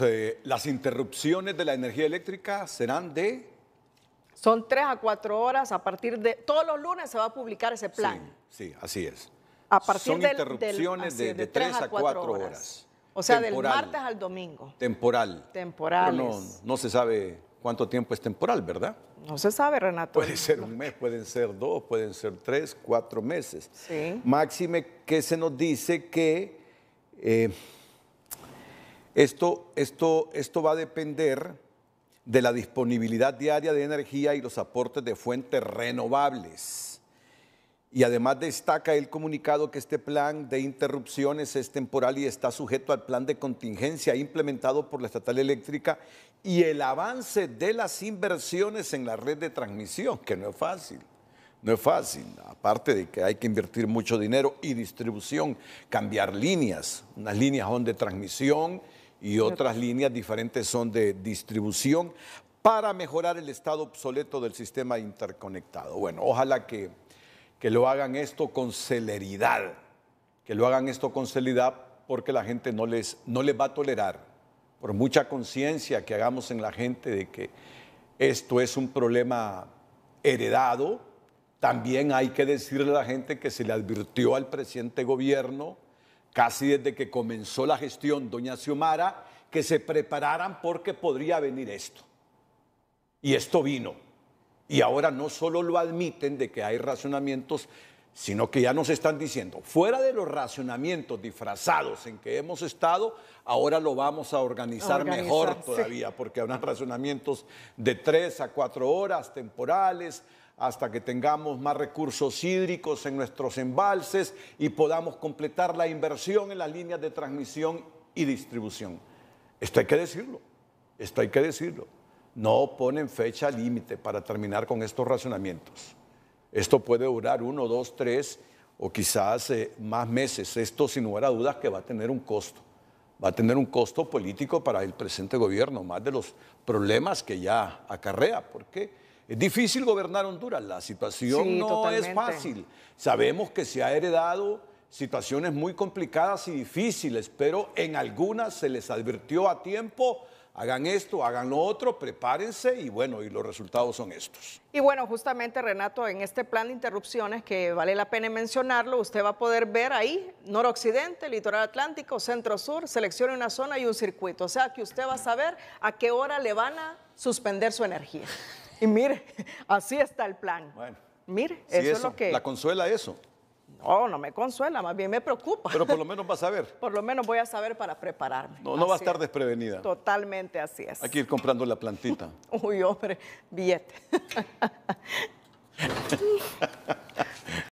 Eh, las interrupciones de la energía eléctrica serán de... Son tres a cuatro horas a partir de... Todos los lunes se va a publicar ese plan. Sí, así es. A partir Son interrupciones de, tres a cuatro horas. O sea, del martes al domingo. Temporal. Temporal. No, se sabe cuánto tiempo es temporal, ¿verdad? No se sabe, Renato. Puede ser un mes, pueden ser dos, pueden ser tres, cuatro meses. Sí. Máxime que se nos dice que... Eh, esto, esto, esto va a depender de la disponibilidad diaria de energía y los aportes de fuentes renovables. Y además destaca el comunicado que este plan de interrupciones es temporal y está sujeto al plan de contingencia implementado por la estatal eléctrica y el avance de las inversiones en la red de transmisión, que no es fácil. No es fácil, aparte de que hay que invertir mucho dinero y distribución, cambiar líneas, unas líneas de transmisión y otras líneas diferentes son de distribución para mejorar el estado obsoleto del sistema interconectado. Bueno, ojalá que, lo hagan esto con celeridad, que lo hagan esto con celeridad porque la gente no les, no les va a tolerar, por mucha conciencia que hagamos en la gente de que esto es un problema heredado, también hay que decirle a la gente que se le advirtió al presidente gobierno casi desde que comenzó la gestión doña Xiomara, que se prepararan porque podría venir esto. Y esto vino. Y ahora no solo lo admiten de que hay racionamientos, sino que ya nos están diciendo, fuera de los racionamientos disfrazados en que hemos estado, ahora lo vamos a organizar, mejor todavía, porque habrán racionamientos de tres a cuatro horas temporales, hasta que tengamos más recursos hídricos en nuestros embalses y podamos completar la inversión en las líneas de transmisión y distribución. Esto hay que decirlo, esto hay que decirlo. No ponen fecha límite para terminar con estos racionamientos. Esto puede durar uno, dos, tres o quizás eh, más meses. Esto sin lugar a dudas que va a tener un costo. Va a tener un costo político para el presente gobierno, más de los problemas que ya acarrea, ¿Por qué? Es difícil gobernar Honduras, la situación no es fácil. Sabemos que se ha heredado situaciones muy complicadas y difíciles, pero en algunas se les advirtió a tiempo hagan esto, hagan lo otro, prepárense y bueno, y los resultados son estos. Y bueno, justamente Renato, en este plan de interrupciones que vale la pena mencionarlo, usted va a poder ver ahí noroccidente, litoral atlántico, centro sur, seleccione una zona y un circuito. O sea que usted va a saber a qué hora le van a suspender su energía. Y mire, así está el plan. Bueno, mire, eso, es lo que... ¿La consuela eso? No, no me consuela, más bien me preocupa. Pero por lo menos va a saber. por lo menos voy a saber para prepararme. No, va a estar desprevenida. Totalmente así es. Hay que ir comprando la plantita. Uy, hombre, billete.